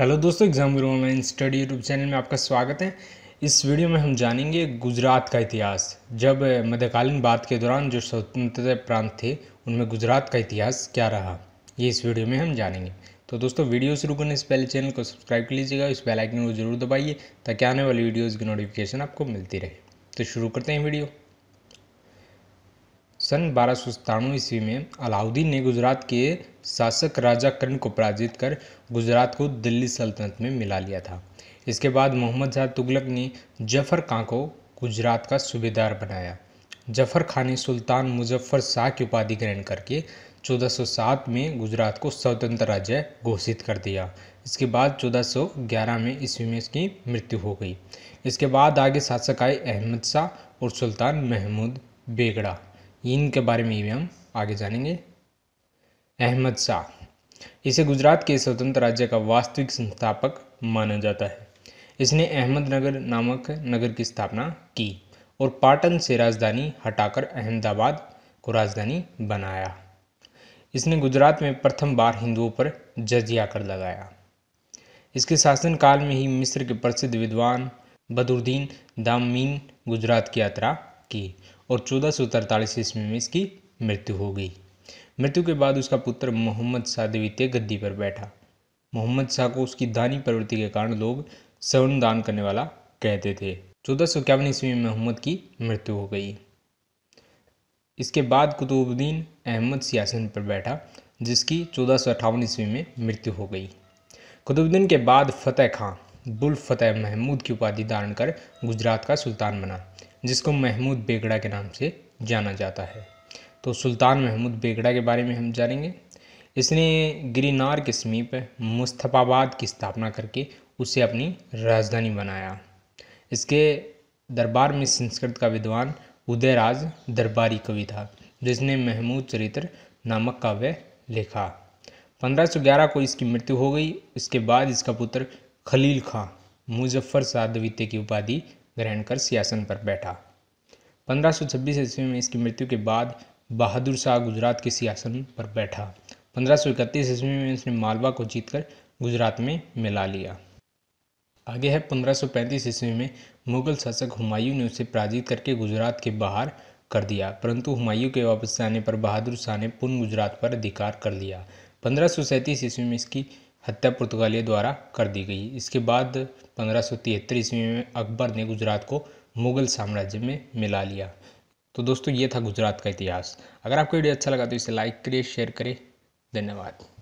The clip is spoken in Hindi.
हेलो दोस्तों एग्जाम गुरु ऑनलाइन स्टडी यूट्यूब चैनल में आपका स्वागत है इस वीडियो में हम जानेंगे गुजरात का इतिहास जब मध्यकालीन बात के दौरान जो स्वतंत्रता प्रांत थे उनमें गुजरात का इतिहास क्या रहा ये इस वीडियो में हम जानेंगे तो दोस्तों वीडियो शुरू करने से पहले चैनल को सब्सक्राइब कर लीजिएगा इस बेलाइकन को जरूर दबाइए ताकि आने वाली वीडियोज़ की नोटिफिकेशन आपको मिलती रहे तो शुरू करते हैं वीडियो सन बारह सौ ईस्वी में अलाउद्दीन ने गुजरात के शासक राजा कर्ण को पराजित कर गुजरात को दिल्ली सल्तनत में मिला लिया था इसके बाद मोहम्मद शाह तुगलक ने जफर खां को गुजरात का सूबेदार बनाया जफर खां ने सुल्तान मुजफ्फर शाह की उपाधि ग्रहण करके 1407 में गुजरात को स्वतंत्र राज्य घोषित कर दिया इसके बाद 1411 में ईस्वी में इसकी मृत्यु हो गई इसके बाद आगे शासक आए अहमद शाह और सुल्तान महमूद बेगड़ा इनके बारे में भी हम आगे जानेंगे अहमद शाह इसे गुजरात के स्वतंत्र राज्य का वास्तविक संस्थापक माना जाता है इसने अहमदनगर नामक नगर की स्थापना की और पाटन से राजधानी हटाकर अहमदाबाद को राजधानी बनाया इसने गुजरात में प्रथम बार हिंदुओं पर जजिया कर लगाया इसके शासनकाल में ही मिस्र के प्रसिद्ध विद्वान बदरुद्दीन दामीन गुजरात की यात्रा की और चौदह सौ तरतालीस ईस्वी में इसकी मृत्यु हो गई मृत्यु के बाद उसका पुत्र मोहम्मद शाह द्वितीय गद्दी पर बैठा मोहम्मद शाह को उसकी दानी प्रवृत्ति के कारण लोग सवर्ण दान करने वाला कहते थे चौदह सौ इक्यावन ईस्वी में मोहम्मद की मृत्यु हो गई इसके बाद कुतुबुद्दीन अहमद सियासन पर बैठा जिसकी चौदह सौ अट्ठावन ईस्वी में मृत्यु हो गई कुतुबुद्दीन के बाद फतेह खां बुल फतेह महमूद की उपाधि धारण कर गुजरात का सुल्तान बना जिसको महमूद बेगड़ा के नाम से जाना जाता है तो सुल्तान महमूद बेगड़ा के बारे में हम जानेंगे इसने गिरनार के समीप मुस्तफ़ाबाद की स्थापना करके उसे अपनी राजधानी बनाया इसके दरबार में संस्कृत का विद्वान उदयराज दरबारी कवि था जिसने महमूद चरित्र नामक काव्य लिखा 1511 को इसकी मृत्यु हो गई इसके बाद इसका पुत्र खलील खां मुजफ्फर शाह द्वितीय की उपाधि ग्रहण कर सियासन पर बैठा 1526 ईस्वी में इसकी मृत्यु के बाद बहादुर शाह गुजरात के सियासन पर बैठा 1531 ईस्वी में इसने मालवा को जीतकर गुजरात में मिला लिया आगे है 1535 ईस्वी में मुगल शासक हुमायूं ने उसे पराजित करके गुजरात के बाहर कर दिया परंतु हुमायूं के वापस जाने पर बहादुर शाह ने पुनः गुजरात पर अधिकार कर लिया पंद्रह ईस्वी में इसकी हत्या पुर्तगालियों द्वारा कर दी गई इसके बाद पंद्रह सौ तिहत्तर ईस्वी में अकबर ने गुजरात को मुगल साम्राज्य में मिला लिया तो दोस्तों ये था गुजरात का इतिहास अगर आपको वीडियो अच्छा लगा तो इसे लाइक करिए शेयर करें धन्यवाद